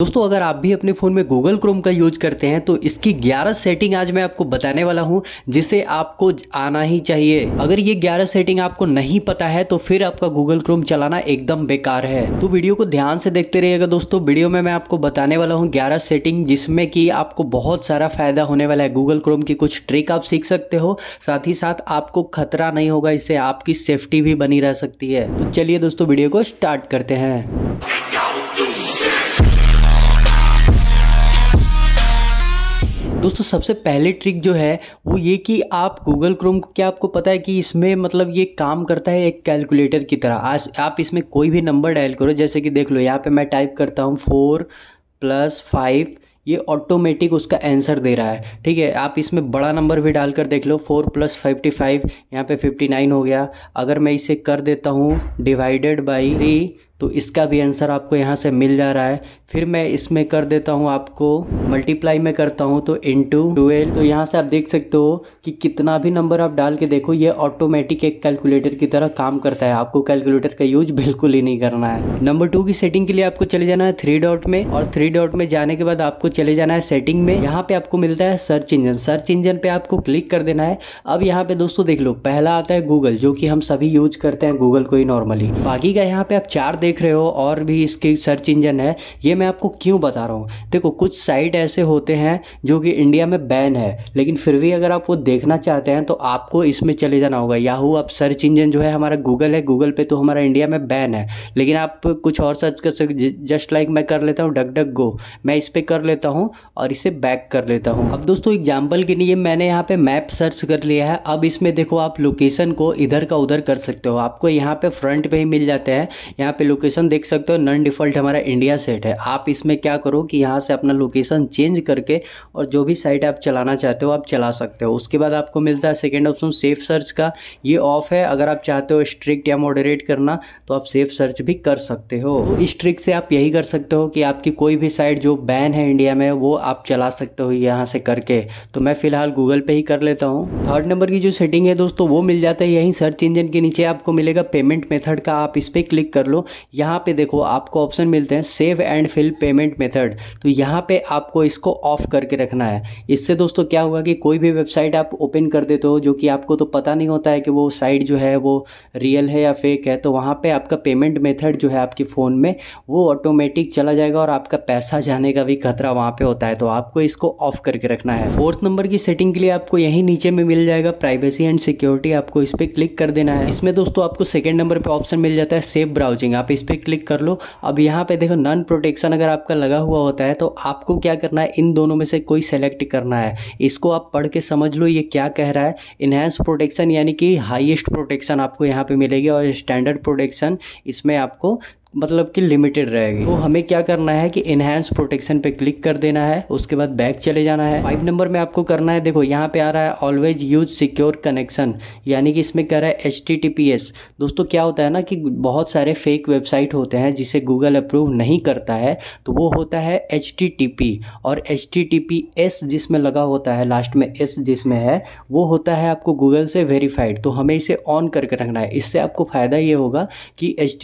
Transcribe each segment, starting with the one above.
दोस्तों अगर आप भी अपने फ़ोन में गूगल क्रोम का यूज करते हैं तो इसकी 11 सेटिंग आज मैं आपको बताने वाला हूं जिसे आपको आना ही चाहिए अगर ये 11 सेटिंग आपको नहीं पता है तो फिर आपका गूगल क्रोम चलाना एकदम बेकार है तो वीडियो को ध्यान से देखते रहिएगा दोस्तों वीडियो में मैं आपको बताने वाला हूँ ग्यारह सेटिंग जिसमें कि आपको बहुत सारा फायदा होने वाला है गूगल क्रोम की कुछ ट्रिक आप सीख सकते हो साथ ही साथ आपको खतरा नहीं होगा इससे आपकी सेफ्टी भी बनी रह सकती है तो चलिए दोस्तों वीडियो को स्टार्ट करते हैं दोस्तों सबसे पहले ट्रिक जो है वो ये कि आप गूगल क्रोम को क्या आपको पता है कि इसमें मतलब ये काम करता है एक कैलकुलेटर की तरह आज आप इसमें कोई भी नंबर डायल करो जैसे कि देख लो यहाँ पे मैं टाइप करता हूँ फोर प्लस फाइव ये ऑटोमेटिक उसका आंसर दे रहा है ठीक है आप इसमें बड़ा नंबर भी डालकर देख लो फोर प्लस फिफ्टी फाइव यहाँ पर फिफ्टी नाइन हो गया अगर मैं इसे कर देता हूँ डिवाइडेड बाई थ्री तो इसका भी आंसर आपको यहाँ से मिल जा रहा है फिर मैं इसमें कर देता हूँ आपको मल्टीप्लाई में करता हूँ तो इन टू ट्वेल्व तो यहाँ से आप देख सकते हो कि कितना भी नंबर आप डाल के देखो ये ऑटोमेटिक एक कैलकुलेटर की तरह काम करता है आपको कैलकुलेटर का यूज बिल्कुल ही नहीं करना है नंबर टू की सेटिंग के लिए आपको चले जाना है थ्री डॉट में और थ्री डॉट में जाने के बाद आपको चले जाना है सेटिंग में यहाँ पे आपको मिलता है सर्च इंजन सर्च इंजन पे आपको क्लिक कर देना है अब यहाँ पे दोस्तों देख लो पहला आता है गूगल जो कि हम सभी यूज करते हैं गूगल को ही नॉर्मली बाकी का यहाँ पे आप चार देख देख रहे हो और भी इसके सर्च इंजन है ये मैं आपको क्यों बता रहा हूँ देखो कुछ साइट ऐसे होते हैं जो कि इंडिया में बैन है लेकिन फिर भी अगर आप वो देखना चाहते हैं तो आपको इसमें चले जाना होगा याहू आप सर्च इंजन जो है हमारा गूगल है गूगल पे तो हमारा इंडिया में बैन है लेकिन आप कुछ और सर्च कर सकते जस्ट लाइक मैं कर लेता हूँ डक डक गो मैं इस पर कर लेता हूँ और इसे बैक कर लेता हूँ अब दोस्तों एग्जाम्पल के लिए मैंने यहाँ पर मैप सर्च कर लिया है अब इसमें देखो आप लोकेशन को इधर का उधर कर सकते हो आपको यहाँ पर फ्रंट पर ही मिल जाते हैं यहाँ पर लोकेशन देख सकते हो नन डिफ़ॉल्ट हमारा इंडिया सेट है आप इसमें क्या करो कि यहाँ से अपना लोकेशन चेंज करके और जो भी साइट आप चलाना चाहते हो आप चला सकते हो उसके बाद आपको मिलता है सेकेंड ऑप्शन सेफ सर्च का ये ऑफ है अगर आप चाहते हो स्ट्रिक्ट या मॉडरेट करना तो आप सेफ सर्च भी कर सकते हो तो इस ट्रिक से आप यही कर सकते हो कि आपकी कोई भी साइट जो बैन है इंडिया में वो आप चला सकते हो यहाँ से करके तो मैं फ़िलहाल गूगल पे ही कर लेता हूँ थर्ड नंबर की जो सेटिंग है दोस्तों वो मिल जाता है यहीं सर्च इंजन के नीचे आपको मिलेगा पेमेंट मेथड का आप इस पर क्लिक कर लो यहाँ पे देखो आपको ऑप्शन मिलते हैं save and fill payment method तो यहाँ पे आपको इसको ऑफ करके रखना है इससे दोस्तों क्या हुआ कि कोई भी वेबसाइट आप ओपन कर देते हो जो कि आपको तो पता नहीं होता है कि वो साइट जो है वो रियल है या फेक है तो वहाँ पे आपका पेमेंट मेथड जो है आपके फ़ोन में वो ऑटोमेटिक चला जाएगा और आपका पैसा जाने का भी खतरा वहाँ पर होता है तो आपको इसको ऑफ करके रखना है फोर्थ नंबर की सेटिंग के लिए आपको यहीं नीचे में मिल जाएगा प्राइवेसी एंड सिक्योरिटी आपको इस पर क्लिक कर देना है इसमें दोस्तों आपको सेकेंड नंबर पर ऑप्शन मिल जाता है सेफ ब्राउजिंग आप इस पर क्लिक कर लो अब यहाँ पे देखो नन प्रोटेक्शन अगर आपका लगा हुआ होता है तो आपको क्या करना है इन दोनों में से कोई सेलेक्ट करना है इसको आप पढ़ के समझ लो ये क्या कह रहा है इन्हेंस प्रोटेक्शन यानी कि हाइएस्ट प्रोटेक्शन आपको यहाँ पे मिलेगी और स्टैंडर्ड प्रोटेक्शन इसमें आपको मतलब कि लिमिटेड रहेगी तो हमें क्या करना है कि इनहेंस प्रोटेक्शन पे क्लिक कर देना है उसके बाद बैक चले जाना है फाइव नंबर में आपको करना है देखो यहाँ पे आ रहा है ऑलवेज यूज सिक्योर कनेक्शन यानी कि इसमें कह रहा है एच दोस्तों क्या होता है ना कि बहुत सारे फेक वेबसाइट होते हैं जिसे गूगल अप्रूव नहीं करता है तो वो होता है एच और एच जिसमें लगा होता है लास्ट में एस जिसमें है वो होता है आपको गूगल से वेरीफाइड तो हमें इसे ऑन करके रखना है इससे आपको फ़ायदा ये होगा कि एच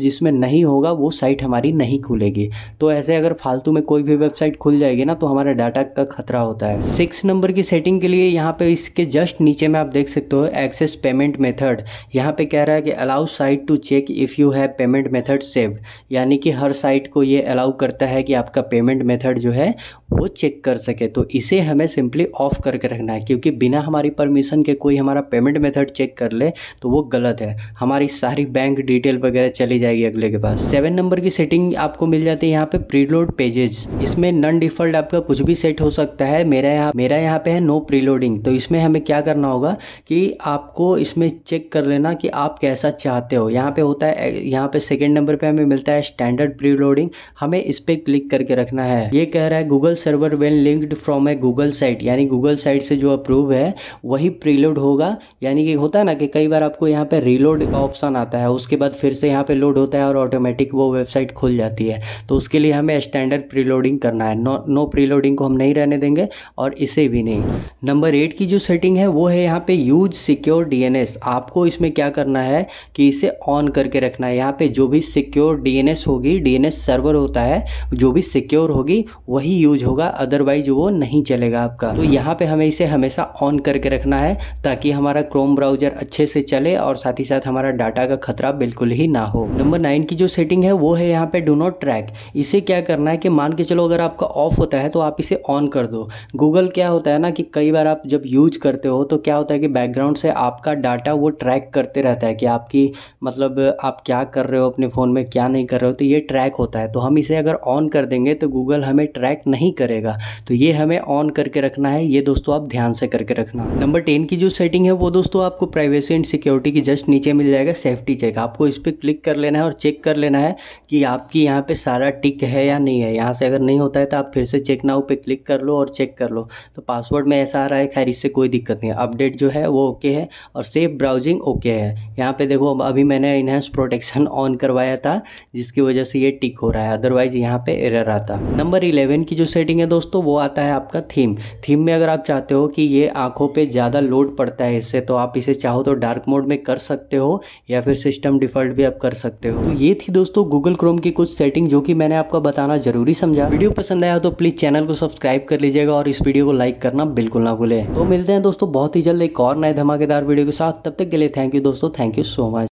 जिसमें नहीं नहीं होगा वो साइट हमारी नहीं खुलेगी तो ऐसे अगर फालतू में कोई भी वेबसाइट खुल जाएगी ना तो हमारा डाटा का खतरा होता है सिक्स नंबर की सेटिंग के लिए यहाँ पे इसके जस्ट नीचे में आप देख सकते हो एक्सेस पेमेंट मेथड यहाँ पे कह रहा है कि allow site to check if you have payment method save यानी कि हर साइट को ये अलाउ करता है कि आपका पेमेंट मेथड जो है वो चेक कर सके तो इसे हमें सिंपली ऑफ करके रखना है क्योंकि बिना हमारी परमिशन के कोई हमारा पेमेंट मेथड चेक कर ले तो वो गलत है हमारी सारी बैंक डिटेल वगैरह चली जाएगी अगले के आपके पास सेवन नंबर की सेटिंग आपको मिल जाती है यहाँ पे प्रीलोड पेजेज इसमें नन डिफॉल्ट आपका कुछ भी सेट हो सकता है मेरा यहाँ मेरा यहाँ पे है नो प्रीलोडिंग तो इसमें हमें क्या करना होगा कि आपको इसमें चेक कर लेना कि आप कैसा चाहते हो यहाँ पे होता है यहाँ पे सेकेंड नंबर पे हमें मिलता है स्टैंडर्ड प्री हमें इस पर क्लिक करके रखना है ये कह रहा है Google server when linked from a Google site यानी गूगल साइट से जो अप्रूव है वही प्रीलोड होगा यानी कि होता है ना कि कई बार आपको यहाँ पे रीलोड का ऑप्शन आता है उसके बाद फिर से यहाँ पे लोड होता है और ऑटोमेटिक वो वेबसाइट खुल जाती है तो उसके लिए हमें स्टैंडर्ड प्रीलोडिंग करना है नो नो प्रीलोडिंग को हम नहीं रहने देंगे और इसे भी नहीं नंबर एट की जो सेटिंग है वो है यहाँ पे यूज सिक्योर डीएनएस आपको इसमें क्या करना है कि इसे ऑन करके रखना है यहाँ पे जो भी सिक्योर डीएनएस होगी डीएनएस सर्वर होता है जो भी सिक्योर होगी वही यूज होगा अदरवाइज वो नहीं चलेगा आपका तो यहाँ पे हमें इसे हमेशा ऑन करके रखना है ताकि हमारा क्रोम ब्राउजर अच्छे से चले और साथ ही साथ हमारा डाटा का खतरा बिल्कुल ही ना हो नंबर नाइन की जो सेटिंग है वो है यहाँ पे डो नॉट ट्रैक इसे क्या करना है कि मान के चलो अगर आपका ऑफ होता है तो आप इसे ऑन कर दो गूगल क्या होता है ना कि कई बार आप जब यूज करते हो तो क्या होता है कि बैकग्राउंड से आपका डाटा वो ट्रैक करते रहता है कि आपकी मतलब आप क्या कर रहे हो अपने फ़ोन में क्या नहीं कर रहे हो तो ये ट्रैक होता है तो हम इसे अगर ऑन कर देंगे तो गूगल हमें ट्रैक नहीं करेगा तो ये हमें ऑन करके रखना है ये दोस्तों आप ध्यान से करके रखना नंबर टेन की जो सेटिंग है वो दोस्तों आपको प्राइवेसी एंड सिक्योरिटी की जस्ट नीचे मिल जाएगा सेफ्टी चेक आपको इस पर क्लिक कर लेना है और चेक चेक कर लेना है कि आपकी यहाँ पे सारा टिक है या नहीं है यहाँ से अगर नहीं होता है तो आप फिर से चेक नाउ पे क्लिक कर लो और चेक कर लो तो पासवर्ड में ऐसा आ रहा है खैर इससे कोई दिक्कत नहीं है अपडेट जो है वो ओके है और सेफ ब्राउजिंग ओके है यहाँ पर देखो अभी मैंने इन्हेंस प्रोटेक्शन ऑन करवाया था जिसकी वजह से ये टिक हो रहा है अदरवाइज यहाँ पर एरर आता नंबर इलेवन की जो सेटिंग है दोस्तों वो आता है आपका थीम थीम में अगर आप चाहते हो कि ये आँखों पर ज़्यादा लोड पड़ता है इससे तो आप इसे चाहो तो डार्क मोड में कर सकते हो या फिर सिस्टम डिफॉल्ट भी आप कर सकते हो तो ये ये थी दोस्तों गूगल क्रोम की कुछ सेटिंग जो कि मैंने आपको बताना जरूरी समझा वीडियो पसंद आया तो प्लीज़ चैनल को सब्सक्राइब कर लीजिएगा और इस वीडियो को लाइक करना बिल्कुल ना भूले तो मिलते हैं दोस्तों बहुत ही जल्द एक और नए धमाकेदार वीडियो के साथ तब तक के लिए थैंक यू दोस्तों थैंक यू सो मच